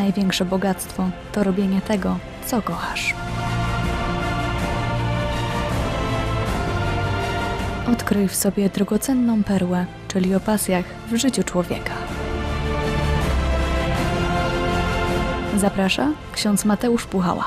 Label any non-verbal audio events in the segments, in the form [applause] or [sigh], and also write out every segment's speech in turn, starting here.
Największe bogactwo to robienie tego, co kochasz. Odkryj w sobie drogocenną perłę, czyli o pasjach w życiu człowieka. Zaprasza ksiądz Mateusz Puchała.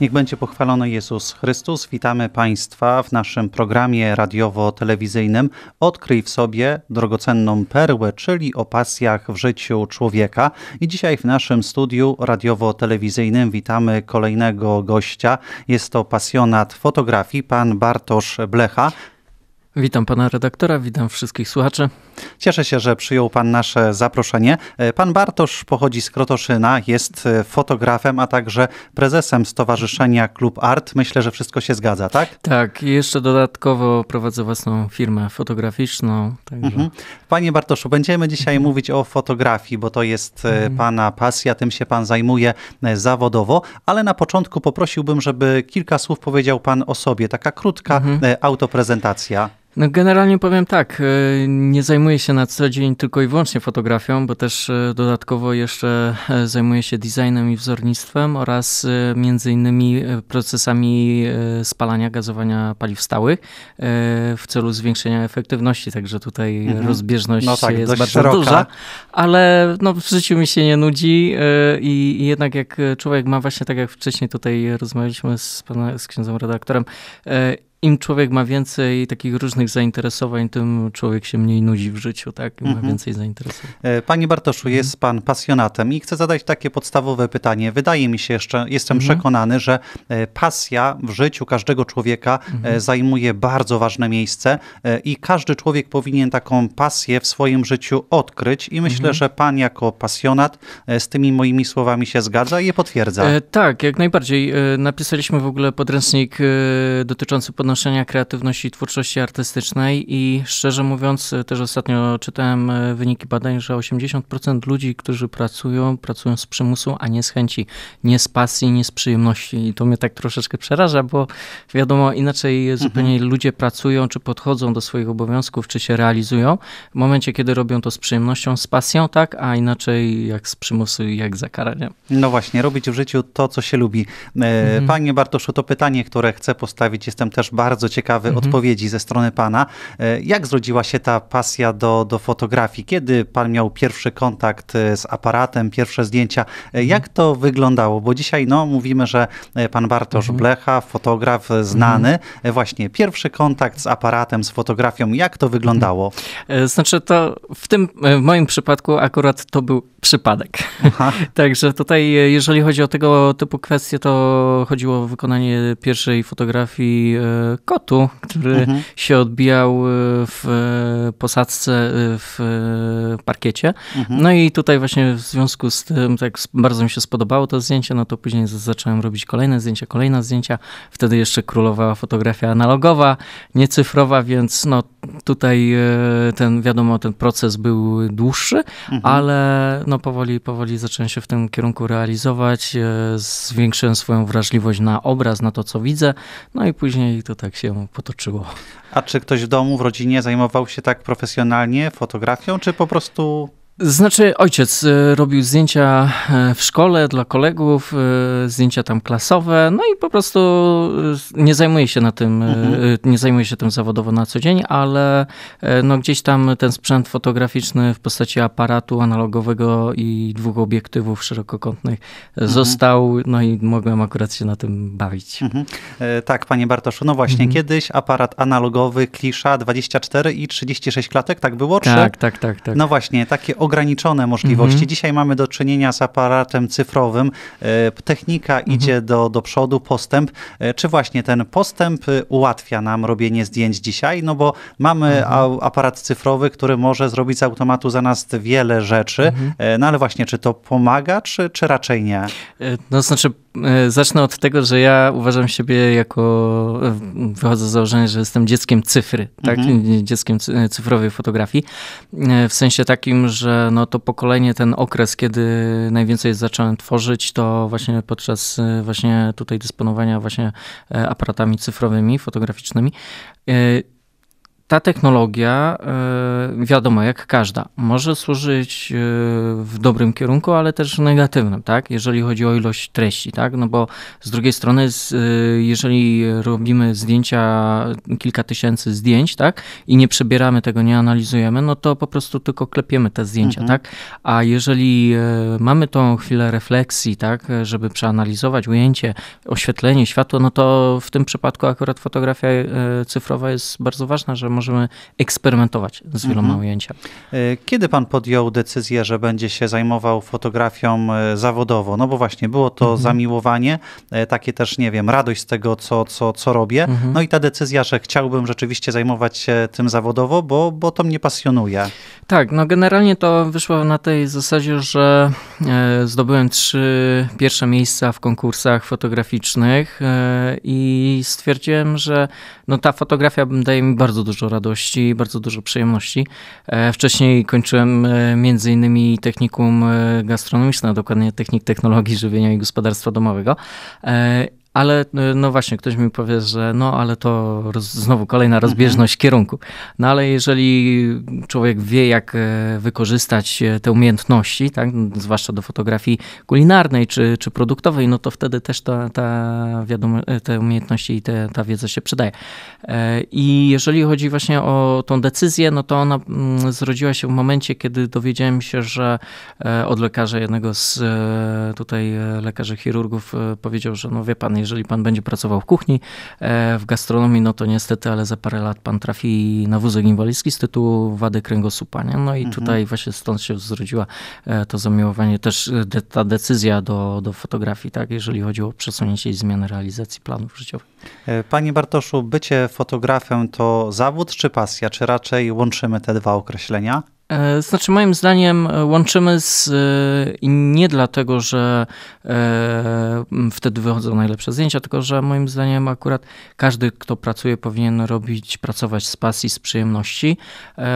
Niech będzie pochwalony Jezus Chrystus. Witamy Państwa w naszym programie radiowo-telewizyjnym Odkryj w sobie drogocenną perłę, czyli o pasjach w życiu człowieka. I dzisiaj w naszym studiu radiowo-telewizyjnym witamy kolejnego gościa. Jest to pasjonat fotografii, pan Bartosz Blecha. Witam pana redaktora, witam wszystkich słuchaczy. Cieszę się, że przyjął pan nasze zaproszenie. E, pan Bartosz pochodzi z Krotoszyna, jest e, fotografem, a także prezesem Stowarzyszenia Klub Art. Myślę, że wszystko się zgadza, tak? Tak, i jeszcze dodatkowo prowadzę własną firmę fotograficzną. Także... Mhm. Panie Bartoszu, będziemy dzisiaj mhm. mówić o fotografii, bo to jest e, mhm. pana pasja, tym się pan zajmuje zawodowo, ale na początku poprosiłbym, żeby kilka słów powiedział pan o sobie, taka krótka mhm. autoprezentacja. No generalnie powiem tak, e, nie zajmuję się na co dzień tylko i wyłącznie fotografią, bo też e, dodatkowo jeszcze e, zajmuję się designem i wzornictwem oraz między innymi procesami spalania, gazowania paliw stałych w celu zwiększenia efektywności, także tutaj mhm. rozbieżność no tak, jest bardzo szeroka. duża, ale no, w życiu mi się nie nudzi i, jednak jak człowiek ma właśnie, tak jak wcześniej tutaj rozmawialiśmy z, pana, z księdzem redaktorem, im człowiek ma więcej takich różnych zainteresowań, tym człowiek się mniej nudzi w życiu, tak? Ma mhm. więcej zainteresowań. E, panie Bartoszu, mhm. jest pan pasjonatem i chcę zadać takie podstawowe pytanie. Wydaje mi się jeszcze, jestem mhm. przekonany, że e, pasja w życiu każdego człowieka e, mhm. zajmuje bardzo ważne miejsce i każdy człowiek powinien taką pasję w swoim życiu odkryć i myślę, mhm. że pan jako pasjonat z tymi moimi słowami się zgadza i je potwierdza. E, tak, jak najbardziej. Napisaliśmy w ogóle podręcznik dotyczący podnoszenia podnoszenia kreatywności i twórczości artystycznej i szczerze mówiąc, też ostatnio czytałem e, wyniki badań, że 80% ludzi, którzy pracują, pracują z przymusu, a nie z chęci, nie z pasji, nie z przyjemności. I to mnie tak troszeczkę przeraża, bo wiadomo, inaczej mhm. zupełnie ludzie pracują, czy podchodzą do swoich obowiązków, czy się realizują w momencie, kiedy robią to z przyjemnością, z pasją, tak, a inaczej jak z przymusu i jak za karanie. No właśnie, robić w życiu to, co się lubi. E, mhm. Panie Bartoszu, to pytanie, które chcę postawić, jestem też bardzo bardzo ciekawe mhm. odpowiedzi ze strony Pana. E, jak zrodziła się ta pasja do, do fotografii? Kiedy Pan miał pierwszy kontakt e, z aparatem, pierwsze zdjęcia? E, mhm. Jak to wyglądało? Bo dzisiaj no, mówimy, że Pan Bartosz mhm. Blecha, fotograf znany, mhm. właśnie pierwszy kontakt z aparatem, z fotografią, jak to wyglądało? Mhm. Znaczy to w tym, w moim przypadku akurat to był przypadek. [laughs] Także tutaj, jeżeli chodzi o tego typu kwestie, to chodziło o wykonanie pierwszej fotografii kotu, który mhm. się odbijał e, w e, posadzce e, w parkiecie. Mhm. No i tutaj właśnie w związku z tym, tak bardzo mi się spodobało to zdjęcie, no to później zacząłem robić kolejne zdjęcia, kolejne zdjęcia. Wtedy jeszcze królowała fotografia analogowa, nie cyfrowa, więc no Tutaj e, ten, wiadomo, ten proces był dłuższy, mhm. ale no powoli, powoli zacząłem się w tym kierunku realizować. E, zwiększyłem swoją wrażliwość na obraz, na to, co widzę. No i później to tak się potoczyło. A czy ktoś w domu, w rodzinie zajmował się tak profesjonalnie fotografią, czy po prostu znaczy, ojciec y, robił zdjęcia e, w szkole dla kolegów, y, zdjęcia tam klasowe, no i po prostu y, nie zajmuje się na tym, mhm. nie zajmuje się tym zawodowo na co dzień, ale e, no gdzieś tam ten sprzęt fotograficzny w postaci aparatu analogowego i dwóch obiektywów szerokokątnych e, mhm. został, no i mogłem akurat się na tym bawić. Mhm. Tak, panie Bartoszu, no właśnie, mhm. kiedyś aparat analogowy Klisza 24 i 36 klatek, tak było? Czy? Tak, tak, tak, tak. No właśnie, takie ograniczone możliwości. Mhm. Dzisiaj mamy do czynienia z aparatem cyfrowym. E, technika mhm. idzie do, do przodu, postęp. E, czy właśnie ten postęp y, ułatwia nam robienie zdjęć dzisiaj? No bo mamy mhm. aparat cyfrowy, który może zrobić z automatu za nas wiele rzeczy. Mhm. E, no ale właśnie, czy to pomaga, czy, czy raczej nie? No znaczy E, zacznę od tego, że ja uważam siebie jako, e, wychodzę z założenia, że jestem dzieckiem cyfry, tak? Mhm. dzieckiem e, cyfrowej fotografii, w sensie takim, że no to pokolenie, ten okres, kiedy najwięcej zacząłem tworzyć, to właśnie podczas właśnie tutaj dysponowania właśnie aparatami cyfrowymi, fotograficznymi ta technologia, e, wiadomo, jak każda, może służyć e, w dobrym kierunku, ale też negatywnym, tak? Jeżeli chodzi o ilość treści, tak? No bo z drugiej strony, e, jeżeli robimy zdjęcia, kilka tysięcy zdjęć, tak? I nie przebieramy tego, nie analizujemy, no to po prostu tylko klepiemy te zdjęcia, mhm. tak? A jeżeli mamy tą chwilę refleksji, tak? Żeby przeanalizować ujęcie, oświetlenie, światło, no to w tym przypadku akurat fotografia cyfrowa jest bardzo ważna, że możemy eksperymentować z wieloma mhm. ujęciami. E, kiedy pan podjął decyzję, że będzie się zajmował fotografią e, zawodowo? No bo właśnie było to mhm. zamiłowanie, e, takie też, nie wiem, radość z tego, co, co, co robię. Mhm. No i ta decyzja, że chciałbym rzeczywiście zajmować się tym zawodowo, bo, bo to mnie pasjonuje. Tak, no generalnie to wyszło na tej zasadzie, że zdobyłem trzy pierwsze miejsca w konkursach fotograficznych i stwierdziłem, że no ta fotografia daje mi bardzo dużo dużo radości i bardzo dużo przyjemności. E, wcześniej kończyłem e, między innymi technikum e, gastronomiczne, dokładnie technik technologii żywienia i gospodarstwa domowego ale y, no właśnie, ktoś mi powie, że no ale to roz, znowu kolejna mhm. rozbieżność kierunku. No ale jeżeli człowiek wie, jak e, wykorzystać e, te umiejętności, tak, zwłaszcza do fotografii kulinarnej czy, czy produktowej, no to wtedy też ta, ta wiadomo, e, te umiejętności i te, ta wiedza się przydaje. I jeżeli chodzi właśnie o tą decyzję, no to ona mm, zrodziła się w momencie, kiedy dowiedziałem się, że od lekarza, jednego z tutaj lekarzy chirurgów powiedział, że no wie pan, jeżeli pan będzie pracował w kuchni, e, w gastronomii, no to niestety, ale za parę lat pan trafi na wózek inwalidzki z tytułu wady kręgosłupa. Nie? No i mhm. tutaj właśnie stąd się zrodziła e, to zamiłowanie, też e, de, ta decyzja do, do fotografii, tak, jeżeli chodzi o przesunięcie i zmianę realizacji planów życiowych. Panie Bartoszu, bycie fotografem to zawód czy pasja? Czy raczej łączymy te dwa określenia? E, znaczy, moim zdaniem e, łączymy z e, nie dlatego, że wtedy wychodzą najlepsze zdjęcia, tylko że moim zdaniem akurat każdy, kto pracuje, powinien robić, pracować z pasji, z przyjemności,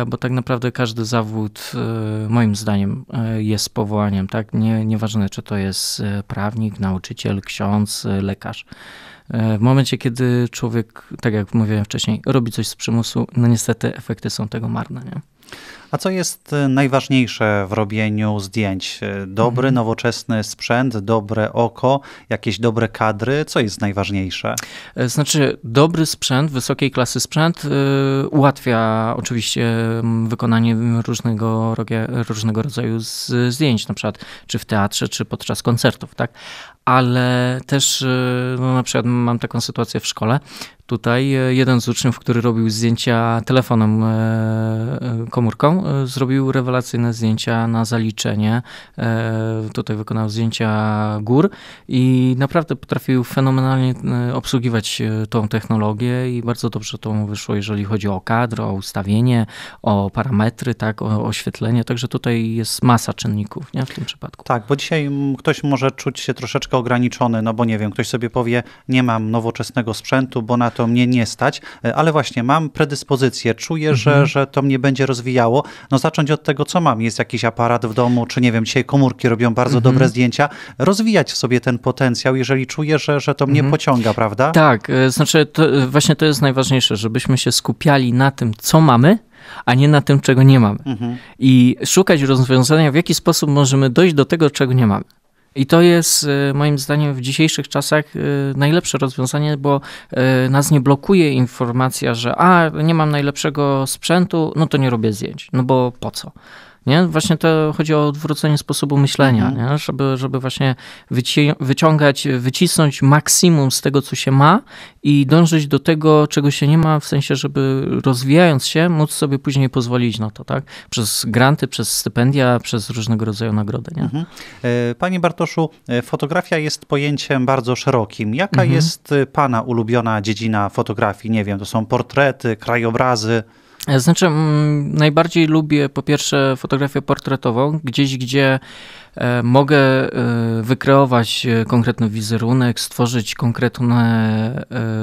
bo tak naprawdę każdy zawód, moim zdaniem, jest powołaniem. Tak? Nie, nieważne, czy to jest prawnik, nauczyciel, ksiądz, lekarz. W momencie, kiedy człowiek, tak jak mówiłem wcześniej, robi coś z przymusu, no niestety efekty są tego marne. Nie? A co jest y, najważniejsze w robieniu zdjęć? Dobry, mhm. nowoczesny sprzęt, dobre oko, jakieś dobre kadry? Co jest najważniejsze? E, znaczy, dobry sprzęt, wysokiej klasy sprzęt yy, ułatwia oczywiście mm, wykonanie różnego, różnego rodzaju zdjęć, na przykład czy w teatrze, czy podczas koncertów, tak? ale też y, no, na przykład mam taką sytuację w szkole, tutaj e, jeden z uczniów, który robił zdjęcia telefonem e, e, komórką, zrobił rewelacyjne zdjęcia na zaliczenie. Tutaj wykonał zdjęcia gór i naprawdę potrafił fenomenalnie obsługiwać tą technologię i bardzo dobrze to mu wyszło, jeżeli chodzi o kadr, o ustawienie, o parametry, tak, o oświetlenie. Także tutaj jest masa czynników nie, w tym przypadku. Tak, bo dzisiaj mm, ktoś może czuć się troszeczkę ograniczony, no bo nie wiem, ktoś sobie powie, nie mam nowoczesnego sprzętu, bo na to mnie nie stać, e, ale właśnie mam predyspozycję, czuję, mhm. że, że to mnie będzie rozwijało. No zacząć od tego, co mam. Jest jakiś aparat w domu, czy nie wiem, dzisiaj komórki robią bardzo mhm. dobre zdjęcia. Rozwijać w sobie ten potencjał, jeżeli czuję, że, że to mnie mhm. pociąga, prawda? Tak, e, znaczy to, e, właśnie to jest najważniejsze, żebyśmy się skupiali na tym, co mamy, a nie na tym, czego nie mamy. Mhm. I szukać rozwiązania, w jaki sposób możemy dojść do tego, czego nie mamy. I to jest e, moim zdaniem w dzisiejszych czasach e, najlepsze rozwiązanie, bo e, nas nie blokuje informacja, że a nie mam najlepszego sprzętu, no to nie robię zdjęć. No bo po co? Nie? Właśnie to chodzi o odwrócenie sposobu myślenia, mhm. nie? Żeby, żeby właśnie wyci wyciągać, wycisnąć maksimum z tego, co się ma i dążyć do tego, czego się nie ma, w sensie, żeby rozwijając się, móc sobie później pozwolić na to, tak? Przez granty, przez stypendia, przez różnego rodzaju nagrody, nie? Mhm. E, panie Bartoszu, e, fotografia jest pojęciem bardzo szerokim. Jaka mhm. jest e, Pana ulubiona dziedzina fotografii? Nie wiem, to są portrety, krajobrazy? Znaczy, mm, najbardziej lubię po pierwsze fotografię portretową, gdzieś gdzie E, mogę e, wykreować e, konkretny wizerunek, stworzyć konkretne.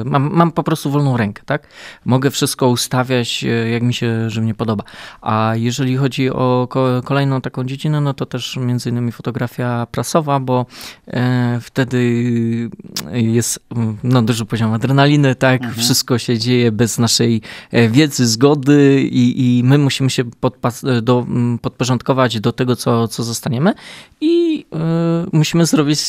Mam, mam po prostu wolną rękę, tak? Mogę wszystko ustawiać, jak mi się, że mnie podoba. A jeżeli chodzi o kolejną taką dziedzinę, no to też między innymi fotografia prasowa, bo wtedy jest mm, no, duży poziom adrenaliny, tak? Mhm. Wszystko się dzieje bez naszej wiedzy, zgody i, i my musimy się podpas- do, mm, podporządkować do tego, co, co zostaniemy i y, musimy zrobić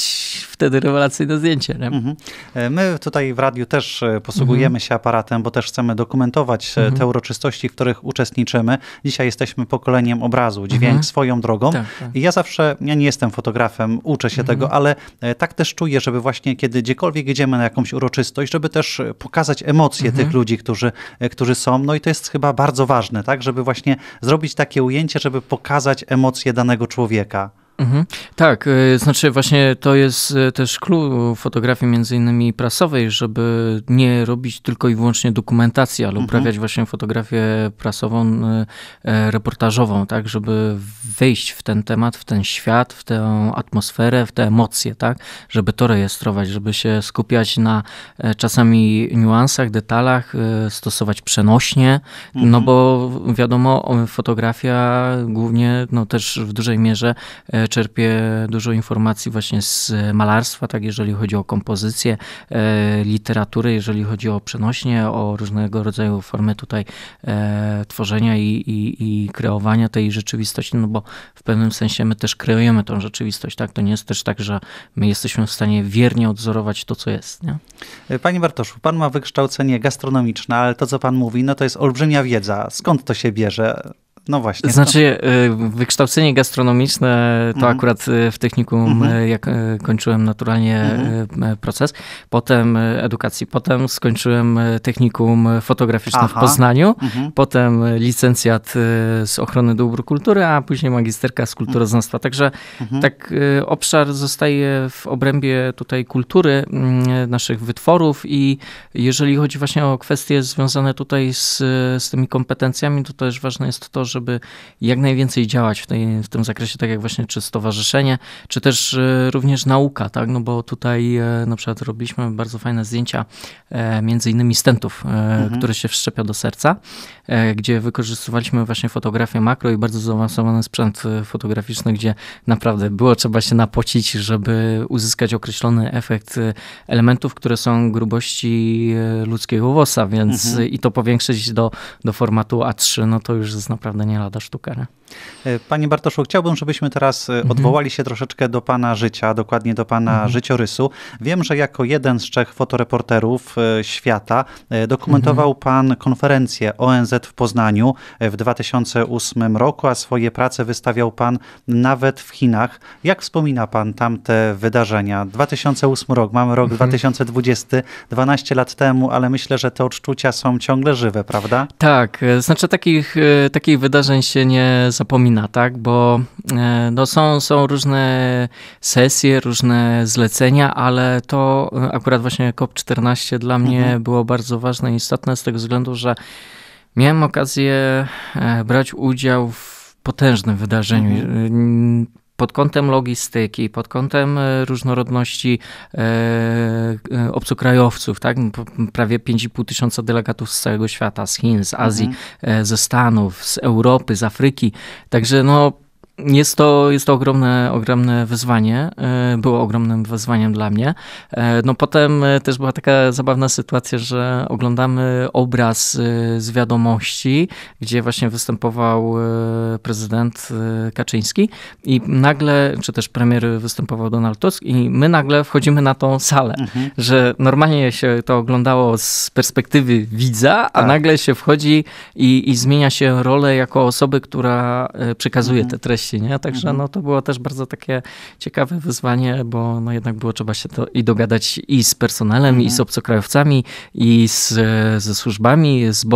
wtedy rewelacyjne zdjęcie. Mhm. E, my tutaj w radiu też e, posługujemy mhm. się aparatem, bo też chcemy dokumentować e, te mhm. uroczystości, w których uczestniczymy. Dzisiaj jesteśmy pokoleniem obrazu, dźwięk mhm. swoją drogą. Tak, tak. I ja zawsze, ja nie jestem fotografem, uczę się tego, ale tak też czuję, żeby właśnie kiedy gdziekolwiek idziemy na jakąś uroczystość, żeby też pokazać emocje tych ludzi, którzy, którzy są. No i to jest chyba bardzo ważne, tak, żeby właśnie zrobić takie ujęcie, żeby pokazać emocje danego człowieka. Mhm. Tak, y, znaczy właśnie to jest y, też clue fotografii między innymi prasowej, żeby nie robić tylko i wyłącznie dokumentacji, ale mhm. uprawiać mhm. właśnie fotografię prasową, y, e, reportażową, tak, żeby wejść w ten temat, w ten świat, w tę atmosferę, w te emocje, tak, żeby to rejestrować, żeby się skupiać na e, czasami niuansach, detalach, stosować przenośnie, no mhm. no bo wiadomo, fotografia głównie, no też w dużej mierze e, czerpię dużo informacji właśnie z malarstwa, tak jeżeli chodzi o kompozycję, e, literatury, jeżeli chodzi o przenośnie, o różnego rodzaju formy tutaj e, tworzenia i, i, i kreowania tej rzeczywistości, no bo w pewnym sensie my też kreujemy tą rzeczywistość, tak? To nie jest też tak, że my jesteśmy w stanie wiernie odzorować to, co jest, nie? E, panie Bartoszu, pan ma wykształcenie gastronomiczne, ale to, co pan mówi, no to jest olbrzymia wiedza. Skąd to się bierze? No właśnie. Znaczy, to... Y, wykształcenie gastronomiczne to mm. akurat y, w technikum, mm. jak kończyłem naturalnie mm. proces, potem edukacji, potem skończyłem technikum fotograficzne Aha. w Poznaniu, mhm. potem licencjat z ochrony dóbr kultury, a później magisterka z kulturoznawstwa. Także mhm. tak obszar zostaje w obrębie tutaj kultury mm, naszych wytworów i jeżeli chodzi właśnie o kwestie związane tutaj z, z tymi kompetencjami, to też ważne jest to, że żeby jak najwięcej działać w, tej, w tym zakresie, tak jak właśnie czy stowarzyszenie, czy też e, również nauka, tak? No bo tutaj e, na przykład robiliśmy bardzo fajne zdjęcia e, między innymi stentów, mhm. które się wszczepia do serca, gdzie wykorzystywaliśmy właśnie fotografię makro i bardzo zaawansowany sprzęt fotograficzny, gdzie naprawdę było trzeba się napocić, żeby uzyskać określony efekt elementów, które są grubości ludzkiego wosa, więc mhm. i to powiększyć do, do formatu A3, no to już jest naprawdę Daniela Dasztukera. E, Panie Bartoszu, chciałbym, żebyśmy teraz e, mhm. odwołali się troszeczkę do Pana życia, dokładnie do Pana mhm. życiorysu. Wiem, że jako jeden z trzech fotoreporterów e, świata dokumentował mhm. Pan konferencję ONZ w Poznaniu w 2008 roku, a swoje prace wystawiał Pan nawet w Chinach. Jak wspomina Pan tamte wydarzenia? 2008 rok, mamy rok mhm. 2020, 12 lat temu, ale myślę, że te odczucia są ciągle żywe, prawda? Tak, znaczy takich, takich wydarzeń zdarzeń się nie zapomina, tak? Bo e, no, są, są różne sesje, różne zlecenia, ale to e, akurat właśnie COP14 dla mnie mhm. było bardzo ważne i istotne z tego względu, że miałem okazję e, brać udział w potężnym wydarzeniu. Mhm pod kątem logistyki, pod kątem e, różnorodności e, e, obcokrajowców, tak? prawie 5,5 tysiąca delegatów z całego świata, z Chin, z Azji, mhm. ze Stanów, z Europy, z Afryki. Także no, jest to, jest to ogromne, ogromne wyzwanie. E, było ogromnym wyzwaniem dla mnie. E, no potem e, też była taka zabawna sytuacja, że oglądamy obraz z wiadomości, gdzie właśnie występował prezydent Kaczyński i nagle, czy też premier występował Donald Tusk i my nagle wchodzimy na tą salę, mhm. że normalnie się to oglądało z perspektywy widza, a tak. nagle się wchodzi i, i zmienia się rolę jako osoby, która przekazuje mhm. te treści wsi, nie? Także mhm. no, to było też bardzo takie ciekawe wyzwanie, bo no, jednak było trzeba się to i dogadać i z personelem, mhm. i z mhm. obcokrajowcami, i z, ze służbami, z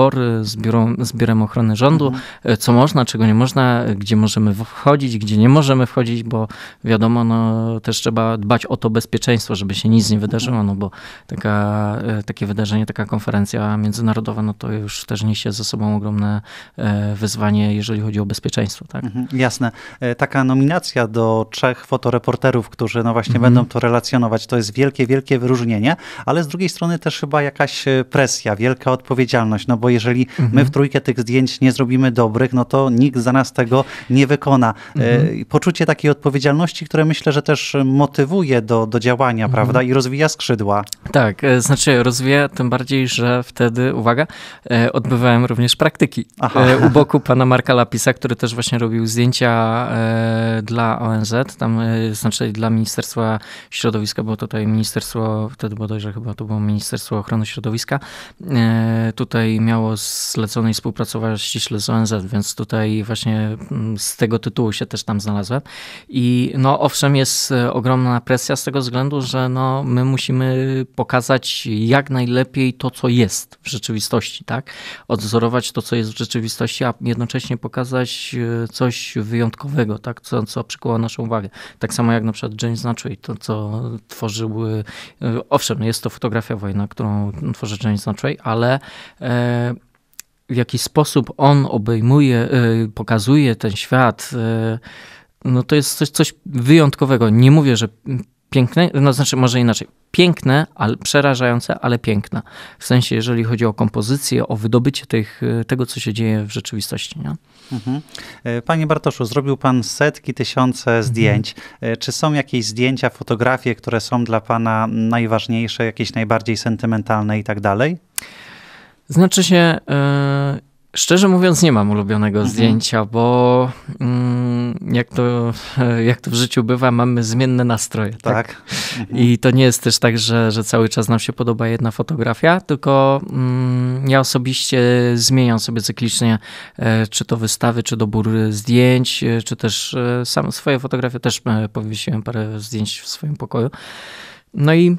z, biurą, z Biurem Ochrony Rządu, mhm. E, co można, czego nie można, gdzie możemy wchodzić, gdzie nie możemy wchodzić, bo wiadomo, no, też trzeba dbać o to bezpieczeństwo, żeby się nic nie mhm. wydarzyło, no bo taka, e, takie wydarzenie, taka konferencja międzynarodowa, no to już też niesie ze sobą ogromne e, wyzwanie, jeżeli chodzi o bezpieczeństwo. Tak? Mhm, jasne. E, taka nominacja do trzech fotoreporterów, którzy no właśnie mhm. będą to relacjonować, to jest wielkie, wielkie wyróżnienie, ale z drugiej strony też chyba jakaś e, presja, wielka odpowiedzialność, no bo jeżeli mhm. my w trójkę tych zdjęć nie zrobimy dobrych, no to nikt za nas tego nie wykona. Mm. Poczucie takiej odpowiedzialności, które myślę, że też motywuje do, do działania, mhm. prawda, i rozwija skrzydła. Tak, znaczy rozwija tym bardziej, że wtedy, uwaga, odbywałem również praktyki Aha. u boku pana Marka Lapisa, który też właśnie robił zdjęcia E, dla, ONZ, tam, e, znaczy dla Ministerstwa Środowiska, bo tutaj ministerstwo, wtedy bodajże chyba to było Ministerstwo Ochrony Środowiska, e, tutaj miało zlecone i współpracować ściśle z ONZ, więc tutaj właśnie mm, z tego tytułu się też tam znalazłem. I no owszem, jest ogromna presja z tego względu, że no, my musimy pokazać jak najlepiej to, co jest w rzeczywistości, tak? Odzorować to, co jest w rzeczywistości, a jednocześnie pokazać coś wyjątkowego dodatkowego, tak, co, co przykuło naszą uwagę. Tak samo jak na przykład James i to co tworzył, e, owszem, jest to fotografia wojna, którą tworzy James Natchley, ale e, w jaki sposób on obejmuje, e, pokazuje ten świat, e, no to jest coś, coś wyjątkowego. Nie mówię, że piękne, no znaczy może inaczej, piękne, ale przerażające, ale piękne. W sensie, jeżeli chodzi o kompozycję, o wydobycie tych, y, tego, co się dzieje w rzeczywistości. Nie? Mhm. E, panie Bartoszu, zrobił pan setki, tysiące mhm. zdjęć. Mhm. Czy są jakieś zdjęcia, fotografie, które są dla pana najważniejsze, jakieś najbardziej sentymentalne i tak dalej? Znaczy się, e, szczerze mówiąc, nie mam ulubionego mhm. zdjęcia, bo. Mm, jak to, [laughs] jak to w życiu bywa, mamy zmienne nastroje. Tak. tak? I to nie jest też tak, że, że cały czas nam się podoba jedna fotografia, tylko mm, ja osobiście zmieniam sobie cyklicznie, e, czy to wystawy, czy dobór zdjęć, e, czy też e, sam swoje fotografie, też powiesiłem parę zdjęć w swoim pokoju. No i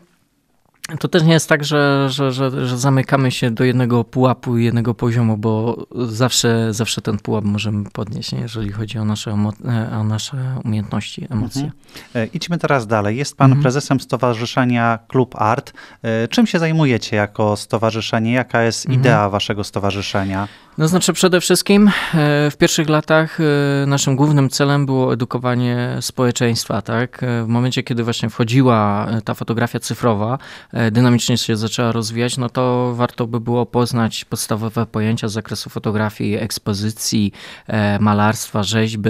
to też nie jest tak, że, że, że, że, zamykamy się do jednego pułapu i jednego poziomu, bo zawsze, zawsze ten pułap możemy podnieść, jeżeli chodzi o nasze, e, o nasze umiejętności, emocje. Mhm. E, idźmy teraz dalej. Jest pan mhm. prezesem Stowarzyszenia Klub Art. E, czym się zajmujecie jako stowarzyszenie? Jaka jest mhm. idea mhm. waszego stowarzyszenia? No znaczy przede wszystkim e, w pierwszych latach e, naszym głównym celem było edukowanie społeczeństwa, tak? E, w momencie, kiedy właśnie wchodziła ta fotografia cyfrowa, dynamicznie się zaczęła rozwijać, no to warto by było poznać podstawowe pojęcia z zakresu fotografii, ekspozycji, malarstwa, rzeźby,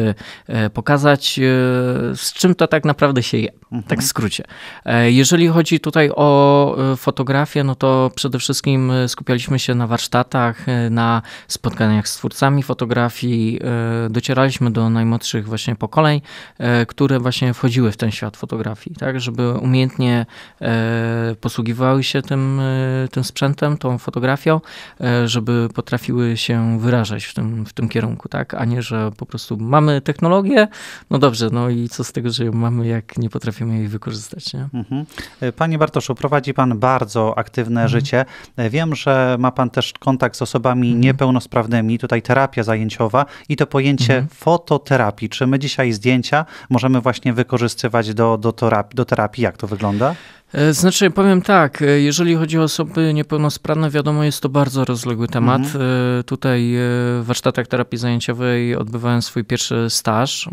pokazać z czym to tak naprawdę się je. Mhm. Tak w skrócie. E, jeżeli chodzi tutaj o e, fotografię, no to przede wszystkim e, skupialiśmy się na warsztatach, na spotkaniach z twórcami fotografii. Docieraliśmy do najmłodszych właśnie pokoleń, które właśnie wchodziły w ten świat fotografii, tak, żeby umiejętnie posługiwały się tym, tym sprzętem, tą fotografią, żeby potrafiły się wyrażać w tym, w tym kierunku, tak, a nie, że po prostu mamy technologię, no dobrze, no i co z tego, że ją mamy, jak nie potrafimy potrafimy jej wykorzystać. Nie? Mhm. E, panie Bartoszu, prowadzi Pan bardzo aktywne mhm. życie. E, wiem, że ma Pan też kontakt z osobami mhm. niepełnosprawnymi, tutaj terapia zajęciowa i to pojęcie mhm. fototerapii. Czy my dzisiaj zdjęcia możemy właśnie wykorzystywać do, do, terapii? do terapii? Jak to wygląda? E, znaczy, powiem tak, e, jeżeli chodzi o osoby niepełnosprawne, wiadomo, jest to bardzo rozległy temat. Mhm. E, tutaj w warsztatach terapii zajęciowej odbywałem swój pierwszy staż.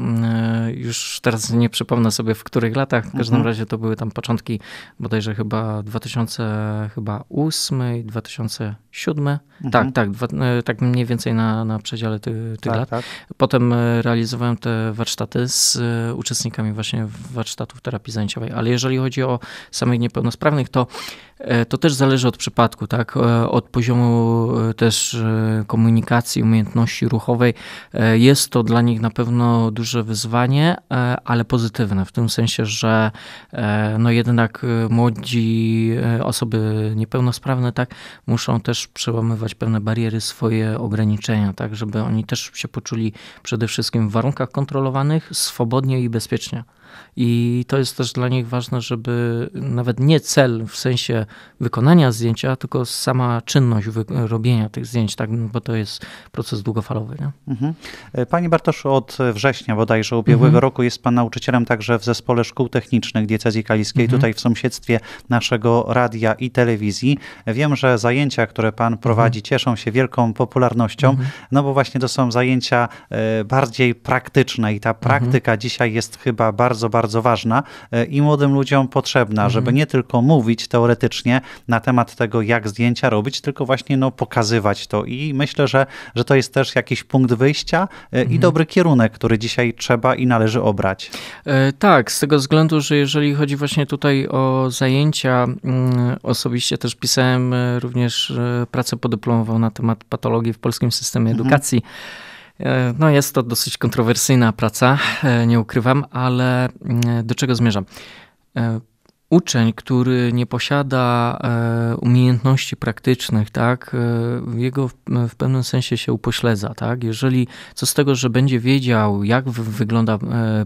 Już teraz nie przypomnę sobie, w których latach. W każdym mhm. razie to były tam początki bodajże chyba 2008 i 2007. Mhm. Tak, tak, dwa, tak mniej więcej na, na przedziale ty, tych tak, lat. Tak. Potem realizowałem te warsztaty z uczestnikami właśnie warsztatów terapii zajęciowej. Ale jeżeli chodzi o sam samych niepełnosprawnych, to, e, to też zależy od przypadku, tak? E, od poziomu e, też komunikacji, umiejętności ruchowej. Jest to dla nich na pewno duże wyzwanie, ale pozytywne, w tym sensie, że no jednak młodzi osoby niepełnosprawne tak, muszą też przełamywać pewne bariery, swoje ograniczenia, tak, żeby oni też się poczuli przede wszystkim w warunkach kontrolowanych swobodnie i bezpiecznie. I to jest też dla nich ważne, żeby nawet nie cel w sensie wykonania zdjęcia, tylko sama czynność robienia tych zdjęć, tak, no bo to jest proces długofalowy. Nie? Mhm. E, Panie Bartoszu, od września bodajże ubiegłego mhm. roku jest Pan nauczycielem także w Zespole Szkół Technicznych Diecezji Kaliskiej, mhm. tutaj w sąsiedztwie naszego radia i telewizji. E, Wiem, że zajęcia, które Pan mhm. prowadzi, cieszą się wielką popularnością, mhm. no bo właśnie to są zajęcia e, bardziej praktyczne i ta mhm. praktyka dzisiaj jest chyba bardzo bardzo, bardzo ważna e, i młodym ludziom potrzebna, mhm. żeby nie tylko mówić teoretycznie na temat tego, jak zdjęcia robić, tylko właśnie no, pokazywać to. I myślę, że, że to jest też jakiś punkt wyjścia e, mhm. i dobry kierunek, który dzisiaj trzeba i należy obrać. E, tak, z tego względu, że jeżeli chodzi właśnie tutaj o zajęcia, mm, osobiście też pisałem również pracę podyplomową na temat patologii w polskim systemie mhm. edukacji. Mhm. E, no jest to dosyć kontrowersyjna praca, e, nie ukrywam, ale mm, do czego zmierzam? E, uczeń, który nie posiada umiejętności praktycznych, tak, jego w pewnym sensie się upośledza. Tak? Jeżeli co z tego, że będzie wiedział, jak wygląda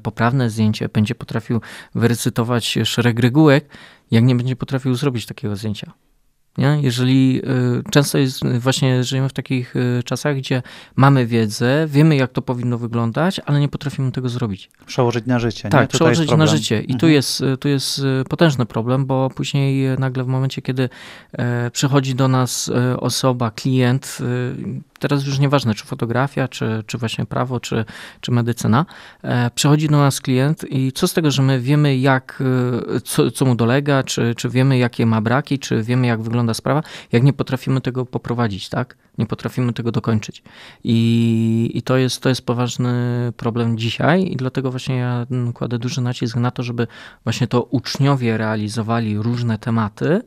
poprawne zdjęcie, będzie potrafił wyrecytować szereg regułek, jak nie będzie potrafił zrobić takiego zdjęcia. Nie? Jeżeli y, często jest y, właśnie żyjemy w takich y, czasach, gdzie mamy wiedzę, wiemy, jak to powinno wyglądać, ale nie potrafimy tego zrobić. Przełożyć na życie. Tak, nie? przełożyć na życie. I mhm. tu, jest, tu jest potężny problem, bo później nagle w momencie, kiedy przychodzi do nas osoba, klient, teraz już nieważne, czy fotografia, czy, czy właśnie prawo, czy, czy medycyna, e, przychodzi do nas klient i co z tego, że my wiemy, jak, e, co, co mu dolega, czy, czy wiemy, jakie ma braki, czy wiemy, jak wygląda sprawa, jak nie potrafimy tego poprowadzić, tak? Nie potrafimy tego dokończyć. I, i to, jest, to jest poważny problem dzisiaj, i dlatego właśnie ja kładę duży nacisk na to, żeby właśnie to uczniowie realizowali różne tematy,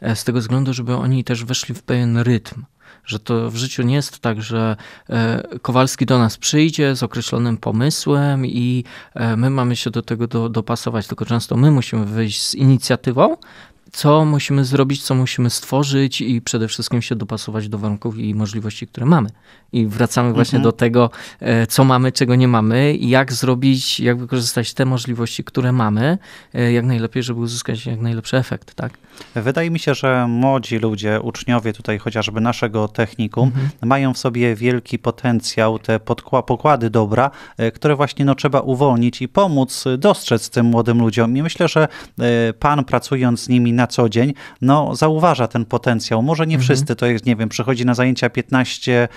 e, z tego względu, żeby oni też weszli w pewien rytm że to w życiu nie jest tak, że e, Kowalski do nas przyjdzie z określonym pomysłem i e, my mamy się do tego do, dopasować, tylko często my musimy wyjść z inicjatywą, co musimy zrobić, co musimy stworzyć i przede wszystkim się dopasować do warunków i możliwości, które mamy. I wracamy właśnie mhm. do tego, e, co mamy, czego nie mamy i jak zrobić, jak wykorzystać te możliwości, które mamy, e, jak najlepiej, żeby uzyskać jak najlepszy efekt, tak? Wydaje mi się, że młodzi ludzie, uczniowie tutaj chociażby naszego technikum, mhm. mają w sobie wielki potencjał, te pokłady dobra, e, które właśnie no, trzeba uwolnić i pomóc dostrzec tym młodym ludziom. I myślę, że pan pracując z nimi na co dzień, no zauważa ten potencjał. Może nie mhm. wszyscy, to jest, nie wiem, przychodzi na zajęcia 15,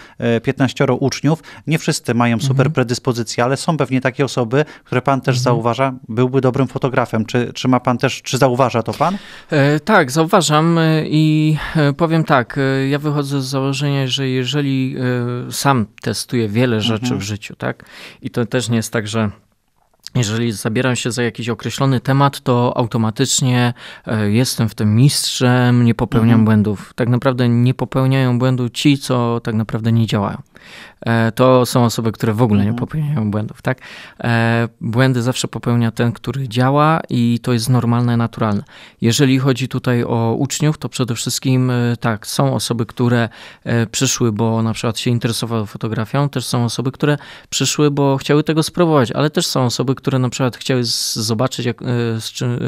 15 e, uczniów, nie wszyscy mają super mhm. predyspozycje, ale są pewnie takie osoby, które pan też mhm. zauważa, byłby dobrym fotografem. Czy, czy ma pan też, czy zauważa to pan? E, tak, zauważam e, i e, powiem tak, ja wychodzę z założenia, że jeżeli sam testuję wiele rzeczy mhm. w życiu, tak, i to też nie jest tak, że jeżeli zabieram się za jakiś określony temat, to automatycznie e, jestem w tym mistrzem, nie popełniam mhm. błędów. Tak naprawdę nie popełniają błędu ci, co tak naprawdę nie działają. E, to są osoby, które w ogóle nie mhm. popełniają błędów, tak? E, błędy zawsze popełnia ten, który działa i to jest normalne, naturalne. Jeżeli chodzi tutaj o uczniów, to przede wszystkim e, tak, są osoby, które przyszły, bo na przykład się interesowały fotografią, też są osoby, które przyszły, bo chciały tego spróbować, ale też są osoby, które na przykład chciały zobaczyć, jak,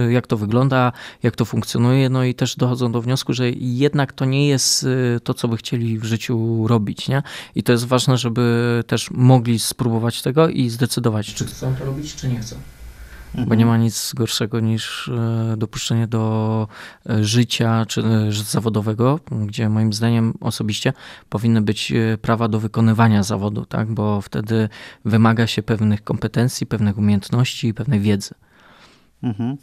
jak to wygląda, jak to funkcjonuje, no i też dochodzą do wniosku, że jednak to nie jest to, co by chcieli w życiu robić, nie? I to jest jest ważne, żeby też mogli spróbować tego i zdecydować, czy chcą to robić, czy nie chcą. Bo mhm. nie ma nic gorszego niż e, dopuszczenie do e, życia czy e, zawodowego, gdzie moim zdaniem osobiście powinny być prawa do wykonywania zawodu, tak? bo wtedy wymaga się pewnych kompetencji, pewnych umiejętności i pewnej wiedzy. Mhm.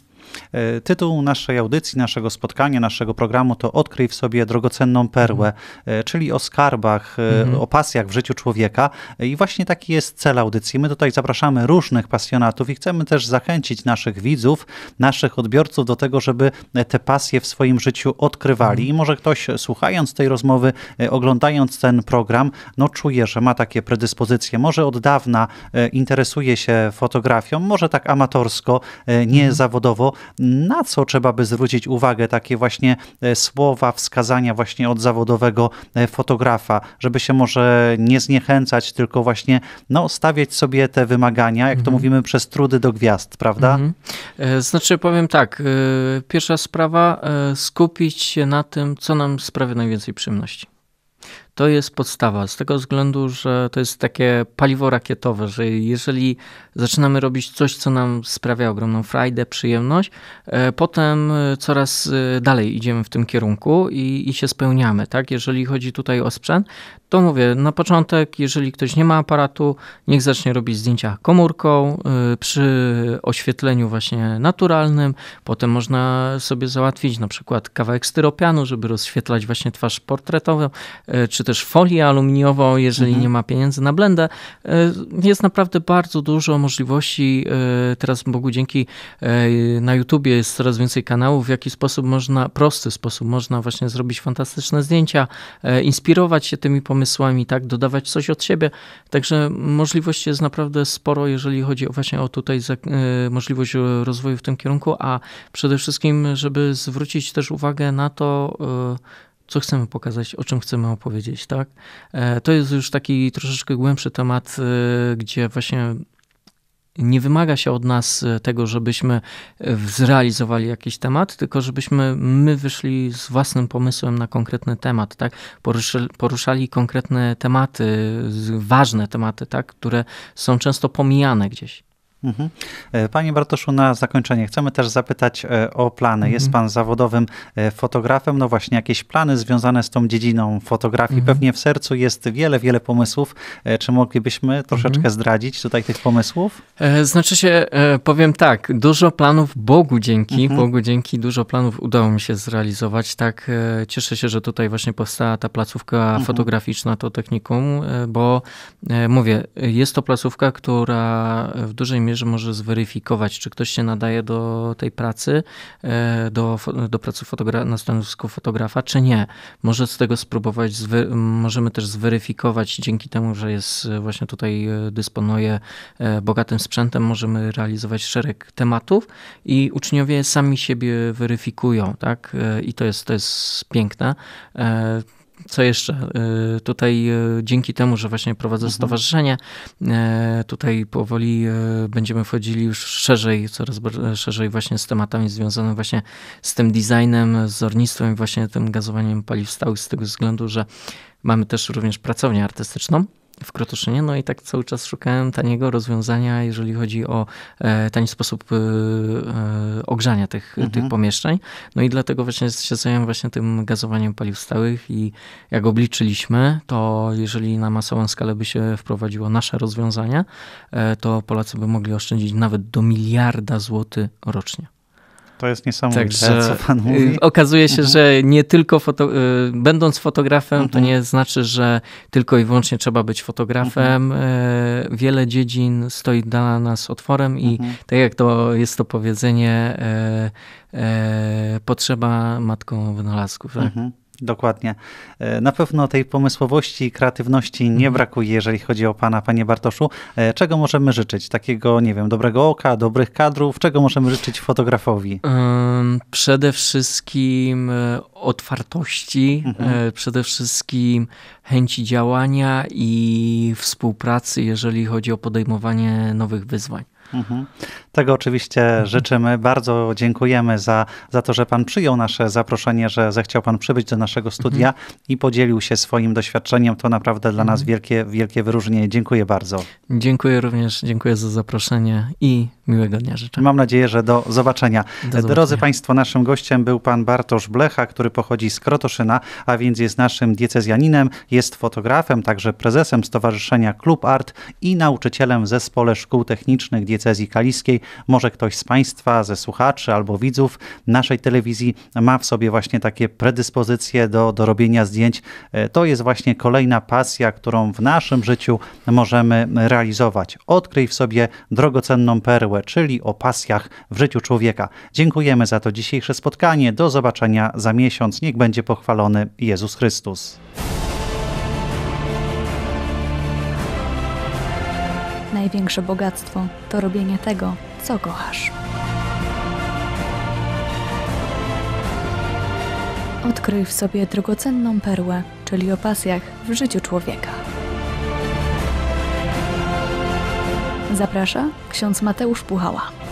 E, tytuł naszej audycji, naszego spotkania, naszego programu to Odkryj w sobie drogocenną perłę, mhm. e, czyli o skarbach, e, mhm. o pasjach w życiu człowieka. I właśnie taki jest cel audycji. My tutaj zapraszamy różnych pasjonatów i chcemy też zachęcić naszych widzów, naszych odbiorców do tego, żeby te pasje w swoim życiu odkrywali. Mhm. I może ktoś słuchając tej rozmowy, oglądając ten program, no czuje, że ma takie predyspozycje. Może od dawna interesuje się fotografią, może tak amatorsko, nie zawodowo, na co trzeba by zwrócić uwagę, takie właśnie e, słowa, wskazania właśnie od zawodowego e, fotografa, żeby się może nie zniechęcać, tylko właśnie no, stawiać sobie te wymagania, jak to mhm. mówimy, przez trudy do gwiazd, prawda? Mhm. E, znaczy powiem tak, pierwsza sprawa, skupić się na tym, co nam sprawia najwięcej przyjemności to jest podstawa, z tego względu, że to jest takie paliwo rakietowe, że jeżeli zaczynamy robić coś, co nam sprawia ogromną frajdę, przyjemność, e, potem e, coraz e, dalej idziemy w tym kierunku i, i się spełniamy. Tak? Jeżeli chodzi tutaj o sprzęt, to mówię, na początek, jeżeli ktoś nie ma aparatu, niech zacznie robić zdjęcia komórką przy oświetleniu właśnie naturalnym. Potem można sobie załatwić na przykład kawałek styropianu, żeby rozświetlać właśnie twarz portretową, czy czy też folię aluminiową, jeżeli mhm. nie ma pieniędzy na blendę. E, jest naprawdę bardzo dużo możliwości. E, teraz Bogu dzięki e, na YouTubie jest coraz więcej kanałów, w jaki sposób można, prosty sposób można właśnie zrobić fantastyczne zdjęcia, inspirować się tymi pomysłami, tak, dodawać coś od siebie. Także możliwości jest naprawdę sporo, jeżeli chodzi o właśnie o tutaj możliwość rozwoju w tym kierunku, a przede wszystkim, żeby zwrócić też uwagę na to, co chcemy pokazać, o czym chcemy opowiedzieć, tak? E, to jest już taki troszeczkę głębszy temat, e, gdzie właśnie nie wymaga się od nas e, tego, żebyśmy zrealizowali jakiś temat, tylko żebyśmy my wyszli z własnym pomysłem na konkretny temat, tak? Poruszy, poruszali konkretne tematy, ważne tematy, tak? które są często pomijane gdzieś. Mhm. E, panie Bartoszu, na zakończenie chcemy też zapytać e, o plany. Jest mhm. Pan zawodowym e, fotografem, no właśnie jakieś plany związane z tą dziedziną fotografii. Mhm. Pewnie w sercu jest wiele, wiele pomysłów. Czy moglibyśmy troszeczkę zdradzić tutaj tych pomysłów? Znaczy się, powiem tak, dużo planów Bogu dzięki, Bogu dzięki, dużo planów udało mi się zrealizować. Tak, cieszę się, że tutaj właśnie powstała ta placówka fotograficzna, to technikum, bo mówię, jest to placówka, która w dużej mierze mierze może zweryfikować, czy ktoś się nadaje do tej pracy, e, do, do pracy fotogra- na stanowisku fotografa, czy nie. Może z tego spróbować, zwy- możemy też zweryfikować dzięki temu, że jest e, właśnie tutaj e, dysponuje bogatym sprzętem, możemy realizować szereg tematów i uczniowie sami siebie weryfikują, tak? I to jest, to jest piękne. Co jeszcze? Y, tutaj y, dzięki temu, że właśnie prowadzę mhm. stowarzyszenie, y, tutaj powoli będziemy wchodzili już szerzej, coraz szerzej właśnie z tematami związanymi właśnie z tym designem, z ornictwem i właśnie tym gazowaniem paliw stałych z tego względu, że mamy też również pracownię artystyczną w Krotoszynie. No i tak cały czas szukałem taniego rozwiązania, jeżeli chodzi o e, tani sposób e, e, ogrzania tych, mhm. tych pomieszczeń. No i dlatego właśnie się zająłem właśnie tym gazowaniem paliw stałych i jak obliczyliśmy, to jeżeli na masową skalę by się wprowadziło nasze rozwiązania, to Polacy by mogli oszczędzić nawet do miliarda złotych rocznie. To jest niesamowite, Także, co pan y, mówi. Okazuje się, mhm. że nie tylko foto, y, będąc fotografem, mhm. to nie znaczy, że tylko i wyłącznie trzeba być fotografem. Mhm. Y, wiele dziedzin stoi dla nas otworem i mhm. tak jak to jest to powiedzenie, potrzeba matką wynalazków. Tak? Mhm. Dokładnie. E, na pewno tej pomysłowości i kreatywności nie mhm. brakuje, jeżeli chodzi o Pana, Panie Bartoszu. E, czego możemy życzyć? Takiego, nie wiem, dobrego oka, dobrych kadrów? Czego możemy życzyć fotografowi? Przede wszystkim e, otwartości, mhm. przede wszystkim chęci działania i współpracy, jeżeli chodzi o podejmowanie nowych wyzwań. Mhm. Tego oczywiście mhm. życzymy. Bardzo dziękujemy za, za to, że Pan przyjął nasze zaproszenie, że zechciał Pan przybyć do naszego mhm. studia mhm. i podzielił się swoim doświadczeniem. To naprawdę dla nas mhm. wielkie, wielkie wyróżnienie. Dziękuję bardzo. Dziękuję również, dziękuję za zaproszenie i miłego dnia życzę. Mam nadzieję, że do zobaczenia. do zobaczenia. Drodzy Państwo, naszym gościem był Pan Bartosz Blecha, który pochodzi z Krotoszyna, a więc jest naszym diecezjaninem, jest fotografem, także prezesem Stowarzyszenia Klub Art i nauczycielem w Zespole Szkół Technicznych Diecezji Kaliskiej. Może ktoś z Państwa, ze słuchaczy albo widzów naszej telewizji ma w sobie właśnie takie predyspozycje do, do robienia zdjęć. E, to jest właśnie kolejna pasja, którą w naszym życiu możemy realizować. Odkryj w sobie drogocenną perłę, czyli o pasjach w życiu człowieka. Dziękujemy za to dzisiejsze spotkanie. Do zobaczenia za miesiąc. Niech będzie pochwalony Jezus Chrystus. Największe bogactwo to robienie tego, co kochasz. Odkryj w sobie drogocenną perłę, czyli o pasjach w życiu człowieka. Zaprasza ksiądz Mateusz Puchała.